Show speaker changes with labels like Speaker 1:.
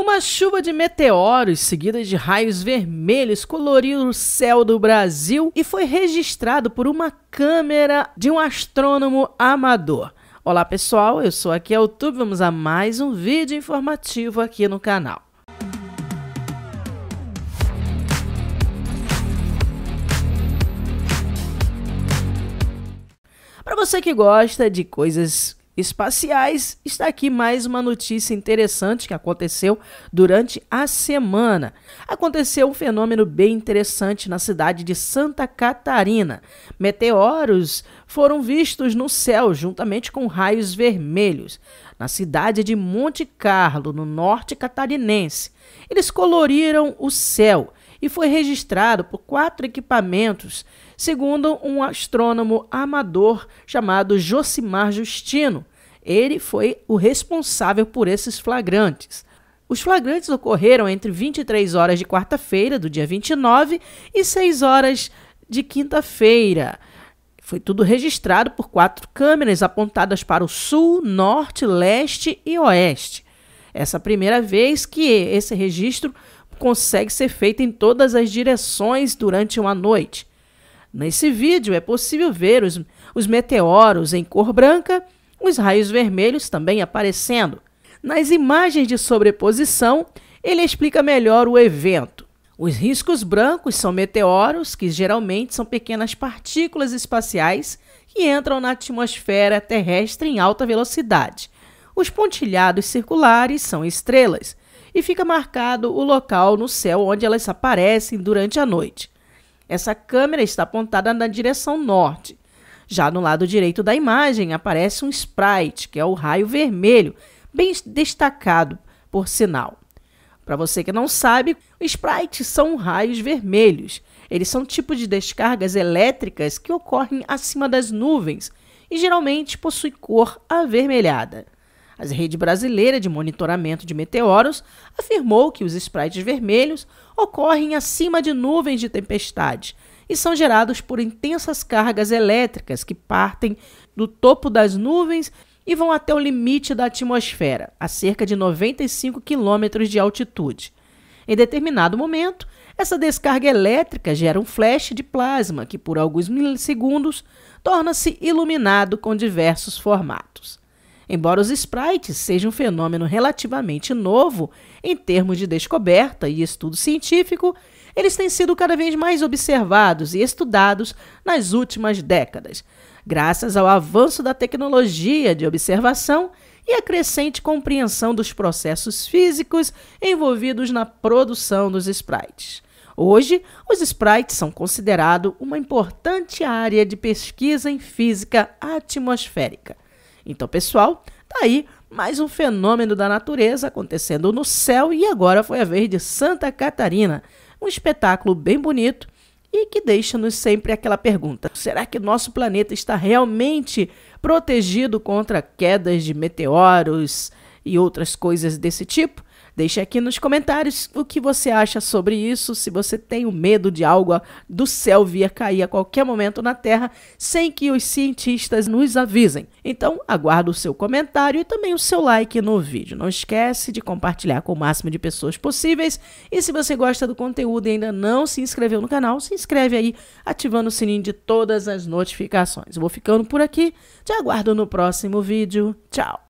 Speaker 1: Uma chuva de meteoros seguida de raios vermelhos coloriu o céu do Brasil e foi registrado por uma câmera de um astrônomo amador. Olá pessoal, eu sou aqui ao YouTube, vamos a mais um vídeo informativo aqui no canal. Para você que gosta de coisas espaciais, está aqui mais uma notícia interessante que aconteceu durante a semana. Aconteceu um fenômeno bem interessante na cidade de Santa Catarina. Meteoros foram vistos no céu juntamente com raios vermelhos na cidade de Monte Carlo, no norte catarinense. Eles coloriram o céu e foi registrado por quatro equipamentos segundo um astrônomo amador chamado Josimar Justino. Ele foi o responsável por esses flagrantes. Os flagrantes ocorreram entre 23 horas de quarta-feira, do dia 29, e 6 horas de quinta-feira. Foi tudo registrado por quatro câmeras apontadas para o sul, norte, leste e oeste. Essa é primeira vez que esse registro consegue ser feito em todas as direções durante uma noite. Nesse vídeo é possível ver os, os meteoros em cor branca, os raios vermelhos também aparecendo. Nas imagens de sobreposição, ele explica melhor o evento. Os riscos brancos são meteoros, que geralmente são pequenas partículas espaciais que entram na atmosfera terrestre em alta velocidade. Os pontilhados circulares são estrelas e fica marcado o local no céu onde elas aparecem durante a noite. Essa câmera está apontada na direção norte. Já no lado direito da imagem aparece um sprite, que é o raio vermelho, bem destacado, por sinal. Para você que não sabe, sprites são raios vermelhos. Eles são tipo de descargas elétricas que ocorrem acima das nuvens e geralmente possuem cor avermelhada. A Rede Brasileira de Monitoramento de Meteoros afirmou que os sprites vermelhos ocorrem acima de nuvens de tempestade e são gerados por intensas cargas elétricas que partem do topo das nuvens e vão até o limite da atmosfera, a cerca de 95 quilômetros de altitude. Em determinado momento, essa descarga elétrica gera um flash de plasma que, por alguns milissegundos, torna-se iluminado com diversos formatos. Embora os sprites sejam um fenômeno relativamente novo em termos de descoberta e estudo científico, eles têm sido cada vez mais observados e estudados nas últimas décadas, graças ao avanço da tecnologia de observação e a crescente compreensão dos processos físicos envolvidos na produção dos sprites. Hoje, os sprites são considerados uma importante área de pesquisa em física atmosférica. Então, pessoal, tá aí mais um fenômeno da natureza acontecendo no céu e agora foi a vez de Santa Catarina. Um espetáculo bem bonito e que deixa-nos sempre aquela pergunta: será que nosso planeta está realmente protegido contra quedas de meteoros e outras coisas desse tipo? Deixe aqui nos comentários o que você acha sobre isso, se você tem o medo de algo do céu vir cair a qualquer momento na Terra sem que os cientistas nos avisem. Então, aguardo o seu comentário e também o seu like no vídeo. Não esquece de compartilhar com o máximo de pessoas possíveis. E se você gosta do conteúdo e ainda não se inscreveu no canal, se inscreve aí ativando o sininho de todas as notificações. Eu vou ficando por aqui. Te aguardo no próximo vídeo. Tchau!